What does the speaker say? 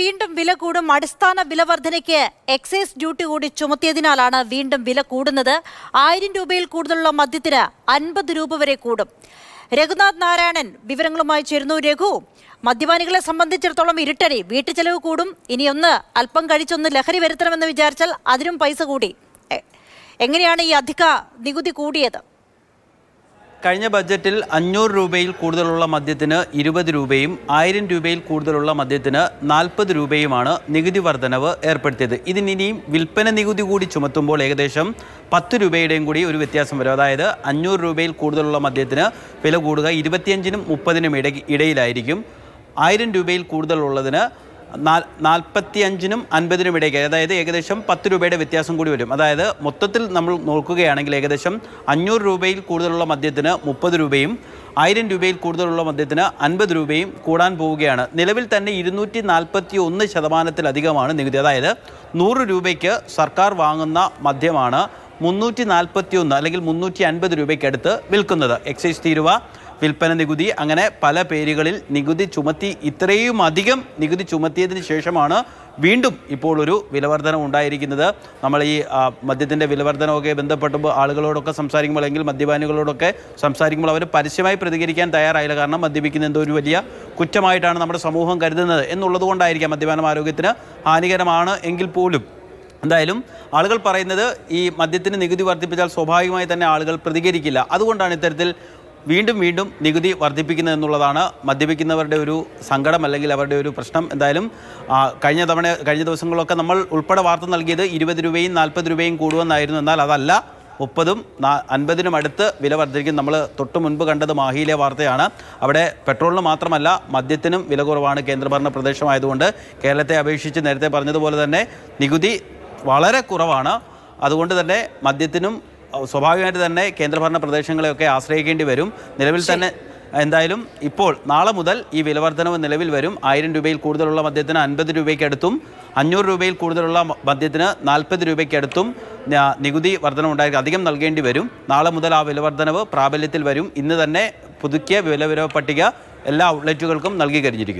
വീണ്ടും വില കൂടും അടിസ്ഥാന വില വർധനയ്ക്ക് എക്സൈസ് ഡ്യൂട്ടി കൂടി ചുമത്തിയതിനാലാണ് വീണ്ടും വില കൂടുന്നത് ആയിരം രൂപയിൽ കൂടുതലുള്ള മദ്യത്തിന് അൻപത് രൂപ വരെ കൂടും രഘുനാഥ് നാരായണൻ വിവരങ്ങളുമായി ചേരുന്നു രഘു മദ്യപാനികളെ സംബന്ധിച്ചിടത്തോളം ഇരുട്ടടി വീട്ടു ചെലവ് കൂടും ഇനിയൊന്ന് അല്പം കഴിച്ചൊന്ന് ലഹരി വരുത്തണമെന്ന് വിചാരിച്ചാൽ അതിനും പൈസ കൂടി എങ്ങനെയാണ് ഈ അധിക നികുതി കൂടിയത് കഴിഞ്ഞ ബജറ്റിൽ അഞ്ഞൂറ് രൂപയിൽ കൂടുതലുള്ള മദ്യത്തിന് ഇരുപത് രൂപയും ആയിരം രൂപയിൽ കൂടുതലുള്ള മദ്യത്തിന് നാൽപ്പത് രൂപയുമാണ് നികുതി വർധനവ് ഏർപ്പെടുത്തിയത് ഇതിനിയും വിൽപ്പന നികുതി കൂടി ചുമത്തുമ്പോൾ ഏകദേശം പത്ത് രൂപയുടെയും കൂടി ഒരു വ്യത്യാസം വരും അതായത് അഞ്ഞൂറ് രൂപയിൽ കൂടുതലുള്ള മദ്യത്തിന് വില കൂടുക ഇരുപത്തിയഞ്ചിനും മുപ്പതിനും ഇടയിലായിരിക്കും ആയിരം രൂപയിൽ കൂടുതലുള്ളതിന് നാൽപ്പത്തിയഞ്ചിനും അൻപതിനും ഇടയ്ക്ക് അതായത് ഏകദേശം പത്ത് രൂപയുടെ വ്യത്യാസം കൂടി വരും അതായത് മൊത്തത്തിൽ നമ്മൾ നോക്കുകയാണെങ്കിൽ ഏകദേശം അഞ്ഞൂറ് രൂപയിൽ കൂടുതലുള്ള മദ്യത്തിന് മുപ്പത് രൂപയും ആയിരം രൂപയിൽ കൂടുതലുള്ള മദ്യത്തിന് അൻപത് രൂപയും കൂടാൻ പോവുകയാണ് നിലവിൽ തന്നെ ഇരുന്നൂറ്റി നാൽപ്പത്തി ഒന്ന് ശതമാനത്തിലധികമാണ് നികുതി അതായത് നൂറ് രൂപയ്ക്ക് സർക്കാർ വാങ്ങുന്ന മദ്യമാണ് മുന്നൂറ്റി നാൽപ്പത്തി ഒന്ന് അല്ലെങ്കിൽ മുന്നൂറ്റി അൻപത് രൂപയ്ക്കടുത്ത് വിൽക്കുന്നത് എക്സൈസ് തീരുവ വിൽപ്പന നികുതി അങ്ങനെ പല പേരുകളിൽ നികുതി ചുമത്തി ഇത്രയും അധികം നികുതി ചുമത്തിയതിന് ശേഷമാണ് വീണ്ടും ഇപ്പോൾ ഒരു വിലവർധന ഉണ്ടായിരിക്കുന്നത് നമ്മൾ ഈ മദ്യത്തിൻ്റെ വിലവർധനമൊക്കെ ബന്ധപ്പെട്ടുമ്പോൾ ആളുകളോടൊക്കെ സംസാരിക്കുമ്പോൾ അല്ലെങ്കിൽ മദ്യപാനികളോടൊക്കെ സംസാരിക്കുമ്പോൾ അവർ പരസ്യമായി പ്രതികരിക്കാൻ തയ്യാറായില്ല കാരണം മദ്യപിക്കുന്ന എന്തോ ഒരു വലിയ കുറ്റമായിട്ടാണ് നമ്മുടെ സമൂഹം കരുതുന്നത് എന്നുള്ളത് കൊണ്ടായിരിക്കാം മദ്യപാനം ആരോഗ്യത്തിന് ഹാനികരമാണ് എങ്കിൽ പോലും എന്തായാലും ആളുകൾ പറയുന്നത് ഈ മദ്യത്തിന് നികുതി വർദ്ധിപ്പിച്ചാൽ സ്വാഭാവികമായി തന്നെ ആളുകൾ പ്രതികരിക്കില്ല അതുകൊണ്ടാണ് ഇത്തരത്തിൽ വീണ്ടും വീണ്ടും നികുതി വർദ്ധിപ്പിക്കുന്നതെന്നുള്ളതാണ് എന്നുള്ളതാണ് മദ്യപിക്കുന്നവരുടെ ഒരു സങ്കടം അല്ലെങ്കിൽ അവരുടെ ഒരു പ്രശ്നം എന്തായാലും കഴിഞ്ഞ തവണ കഴിഞ്ഞ ദിവസങ്ങളൊക്കെ നമ്മൾ ഉൾപ്പെടെ വാർത്ത നൽകിയത് ഇരുപത് രൂപയും നാൽപ്പത് രൂപയും കൂടുമെന്നായിരുന്നു എന്നാൽ അതല്ല മുപ്പതും അൻപതിനും അടുത്ത് വില വർദ്ധിക്കും നമ്മൾ തൊട്ട് മുൻപ് കണ്ടത് മാഹിയിലെ വാർത്തയാണ് അവിടെ പെട്രോളിന് മാത്രമല്ല മദ്യത്തിനും വില കുറവാണ് കേന്ദ്രഭരണ പ്രദേശമായതുകൊണ്ട് കേരളത്തെ അപേക്ഷിച്ച് നേരത്തെ പറഞ്ഞതുപോലെ തന്നെ നികുതി വളരെ കുറവാണ് അതുകൊണ്ട് തന്നെ മദ്യത്തിനും സ്വാഭാവികമായിട്ട് തന്നെ കേന്ദ്രഭരണ പ്രദേശങ്ങളെയൊക്കെ ആശ്രയിക്കേണ്ടി വരും നിലവിൽ തന്നെ എന്തായാലും ഇപ്പോൾ നാളെ മുതൽ ഈ വിലവർധനവ് നിലവിൽ വരും ആയിരം രൂപയിൽ കൂടുതലുള്ള മദ്യത്തിന് അൻപത് രൂപയ്ക്കടുത്തും അഞ്ഞൂറ് രൂപയിൽ കൂടുതലുള്ള മദ്യത്തിന് നാൽപ്പത് രൂപയ്ക്കടുത്തും നികുതി വർധന ഉണ്ടായിരിക്കും അധികം നൽകേണ്ടി വരും നാളെ മുതൽ ആ വിലവർധനവ് പ്രാബല്യത്തിൽ വരും ഇന്ന് തന്നെ പുതുക്കിയ വിലവിരവ പട്ടിക എല്ലാ ഔട്ട്ലെറ്റുകൾക്കും നൽകി കഴിഞ്ഞിരിക്കുന്നു